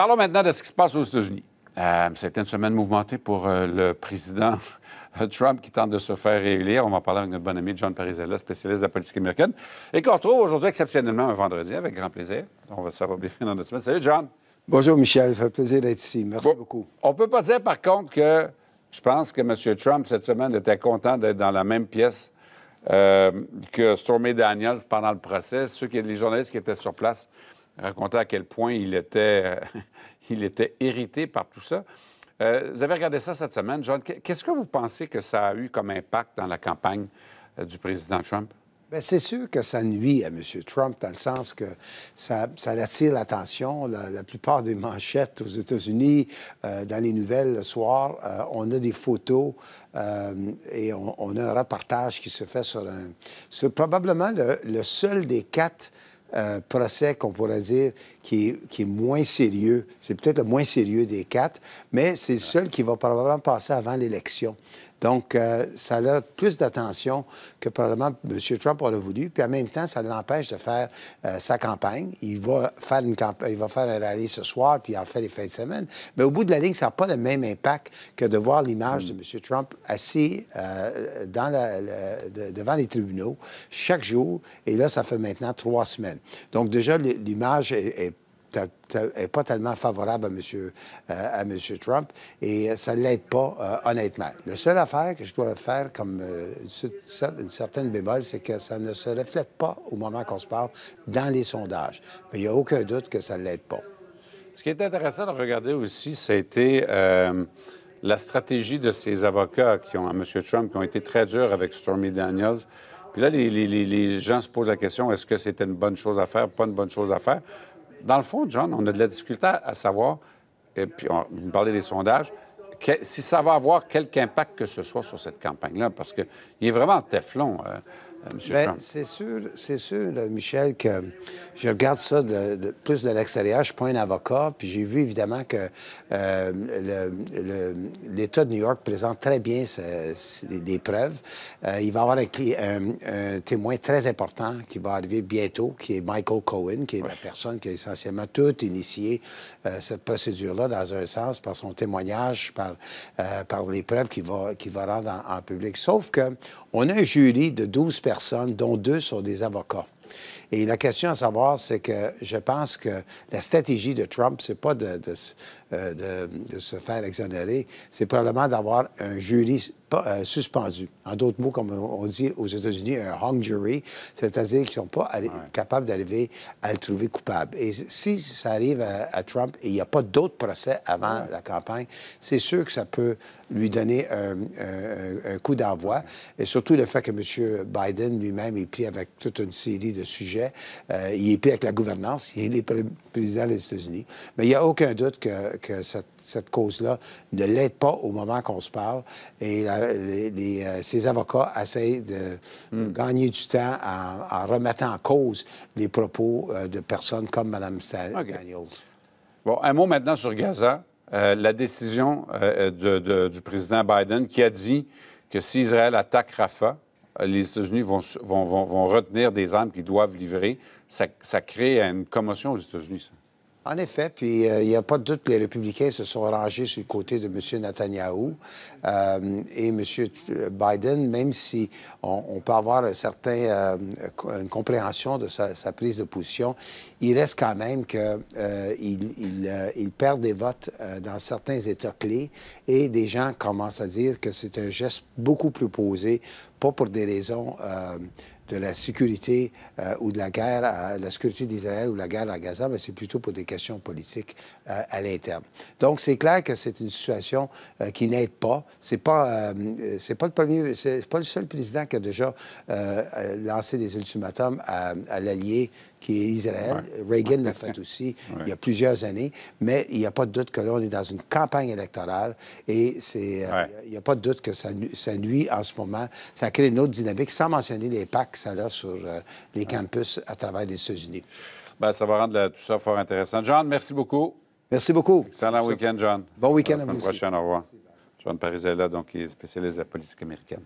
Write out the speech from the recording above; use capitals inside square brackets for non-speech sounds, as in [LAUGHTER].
Parlons maintenant de ce qui se passe aux États-Unis. Euh, C'était une semaine mouvementée pour euh, le président [LAUGHS] Trump qui tente de se faire réélire. On va en parler avec notre bon ami John Parizella, spécialiste de la politique américaine, et qu'on retrouve aujourd'hui exceptionnellement un vendredi avec grand plaisir. On va, se faire dans notre semaine. Salut, John. Bonjour, Michel. Ça fait plaisir d'être ici. Merci beaucoup. On ne peut pas dire, par contre, que je pense que M. Trump, cette semaine, était content d'être dans la même pièce euh, que Stormy Daniels pendant le procès. Ceux qui, les journalistes qui étaient sur place racontait à quel point il était, euh, [LAUGHS] il était irrité par tout ça. Euh, vous avez regardé ça cette semaine. John, qu'est-ce que vous pensez que ça a eu comme impact dans la campagne euh, du président Trump? Ben, c'est sûr que ça nuit à M. Trump, dans le sens que ça, ça attire l'attention. La, plupart des manchettes aux États-Unis, dans les nouvelles le soir, on a des photos et on, a un reportage qui se fait sur un... C'est probablement le, le seul des quatre euh, procès qu'on pourrait dire qui est, moins sérieux. C'est peut-être le moins sérieux des quatre, mais c'est le seul qui va probablement passer avant l'élection. Donc, euh, ça a plus d'attention que probablement M. Trump aurait voulu. Puis en même temps, ça l'empêche de faire euh, sa campagne. Il va faire une campagne, il va faire un rallye ce soir, puis il en fait les fins de semaine. Mais au bout de la ligne, ça n'a pas le même impact que de voir l'image de M. Trump assis devant les tribunaux chaque jour. Et là, ça fait maintenant trois semaines. Donc déjà, l'image est, n'est pas tellement favorable à M. Euh, monsieur Trump et euh, ça ne l'aide pas, euh, honnêtement. La seule affaire que je dois faire comme une certaine bémol, c'est que ça ne se reflète pas au moment qu'on se parle dans les sondages. Mais il n'y a aucun doute que ça ne l'aide pas. Ce qui est intéressant de regarder aussi, c'était la stratégie de ces avocats qui ont, à M. Trump qui ont été très durs avec Stormy Daniels puis là, les, gens se posent la question, est-ce que c'était une bonne chose à faire, pas une bonne chose à faire? Dans le fond, John, on a de la difficulté à savoir, et puis on, me parlait des sondages, si ça va avoir quelque impact que ce soit sur cette campagne-là, parce qu'il est vraiment en teflon. Euh, euh, ben, c'est sûr, c'est sûr, Michel, que je regarde ça de, plus de l'extérieur. Je suis pas un avocat, puis j'ai vu évidemment que euh, l'État de New York présente très bien des, preuves. Euh, il va y avoir un, témoin très important qui va arriver bientôt, qui est Michael Cohen, qui est la personne qui a essentiellement tout initié cette procédure-là dans un sens par son témoignage, par, par les preuves qu'il va, va rendre en, public. Sauf que on a un jury de 12 personnes dont deux sont des avocats. Et la question à savoir, c'est que je pense que la stratégie de Trump, c'est pas de, euh, se faire exonérer, c'est probablement d'avoir un jury euh, suspendu. En d'autres mots, comme on dit aux États-Unis, un hung jury, c'est-à-dire qu'ils ne sont pas capables d'arriver à le trouver coupable. Et si ça arrive à, Trump et il n'y a pas d'autres procès avant la campagne, c'est sûr que ça peut lui donner un, un coup d'envoi. Et surtout le fait que M. Biden lui-même est pris avec toute une série de de sujet, euh, il est pris avec la gouvernance, il est président des États-Unis. Mais il n'y a aucun doute que, cette, cause-là ne l'aide pas au moment qu'on se parle. Et ces euh, ses avocats essayent de hmm. gagner du temps en, remettant en cause les propos euh, de personnes comme Mme Staniels. Bon, un mot maintenant sur Gaza. la décision du président Biden qui a dit que si Israël attaque Rafah, les États-Unis vont, retenir des armes qu'ils doivent livrer. Ça, ça crée une commotion aux États-Unis, en effet, puis euh, il n'y a pas de doute que les républicains se sont rangés sur le côté de M. Netanyahu euh, et M. Biden, même si on, peut avoir un certain, euh, une compréhension de sa, prise de position, il reste quand même qu'il perd des votes dans certains États clés et des gens commencent à dire que c'est un geste beaucoup plus posé, pas pour des raisons de la sécurité euh, ou de la guerre, à, la sécurité d'Israël ou la guerre à Gaza, mais c'est plutôt pour des questions politiques euh, à l'interne. Donc, c'est clair que c'est une situation euh, qui n'aide pas. C'est pas, c'est pas le premier, c'est pas le seul président qui a déjà lancé des ultimatums à, l'allié qui est Israël. Reagan l'a fait aussi [LAUGHS] il y a plusieurs années, mais il n'y a pas de doute que là, on est dans une campagne électorale et c'est, il n'y a pas de doute que ça, ça nuit en ce moment. Ça crée une autre dynamique, sans mentionner les PACS ça a sur euh, les campus à travers les États-Unis. Bien, ça va rendre tout ça fort intéressant. John, merci beaucoup. Merci beaucoup. Excellent week-end, John. Bon week-end à vous. À la prochaine, au revoir. John Parizella, donc, qui est spécialiste de la politique américaine.